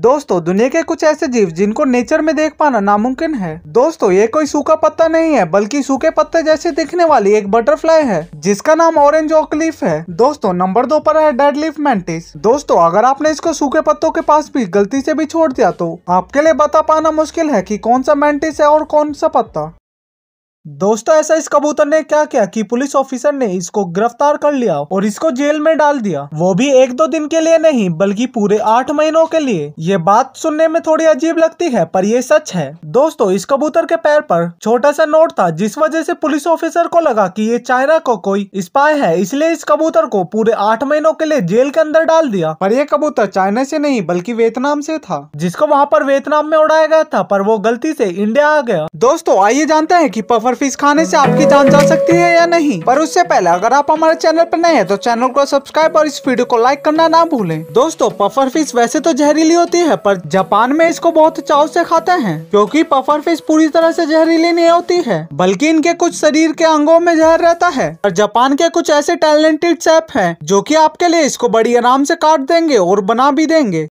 दोस्तों दुनिया के कुछ ऐसे जीव जिनको नेचर में देख पाना नामुमकिन है दोस्तों ये कोई सूखा पत्ता नहीं है बल्कि सूखे पत्ते जैसे दिखने वाली एक बटरफ्लाई है जिसका नाम ऑरेंज ऑकलीफ है दोस्तों नंबर दो पर है डेड लीफ मेंटिस दोस्तों अगर आपने इसको सूखे पत्तों के पास भी गलती से भी छोड़ दिया तो आपके लिए बता पाना मुश्किल है की कौन सा मेंटिस है और कौन सा पत्ता दोस्तों ऐसा इस कबूतर ने क्या किया कि पुलिस ऑफिसर ने इसको गिरफ्तार कर लिया और इसको जेल में डाल दिया वो भी एक दो दिन के लिए नहीं बल्कि पूरे आठ महीनों के लिए ये बात सुनने में थोड़ी अजीब लगती है पर ये सच है दोस्तों इस कबूतर के पैर पर छोटा सा नोट था जिस वजह से पुलिस ऑफिसर को लगा की ये चाइना को कोई स्पाई है इसलिए इस कबूतर को पूरे आठ महीनों के लिए जेल के अंदर डाल दिया पर यह कबूतर चाइना से नहीं बल्कि वियतनाम से था जिसको वहाँ पर वियतनाम में उड़ाया गया था पर वो गलती से इंडिया आ गया दोस्तों आइए जानते हैं की पफर और फिश खाने से आपकी जान जा सकती है या नहीं पर उससे पहले अगर आप हमारे चैनल पर नए हैं तो चैनल को सब्सक्राइब और इस वीडियो को लाइक करना ना भूलें दोस्तों पफर फिश वैसे तो जहरीली होती है पर जापान में इसको बहुत चाव से खाते हैं क्योंकि पफर फिश पूरी तरह से जहरीली नहीं होती है बल्कि इनके कुछ शरीर के अंगों में जहर रहता है और जापान के कुछ ऐसे टैलेंटेड सेफ है जो की आपके लिए इसको बड़ी आराम से काट देंगे और बना भी देंगे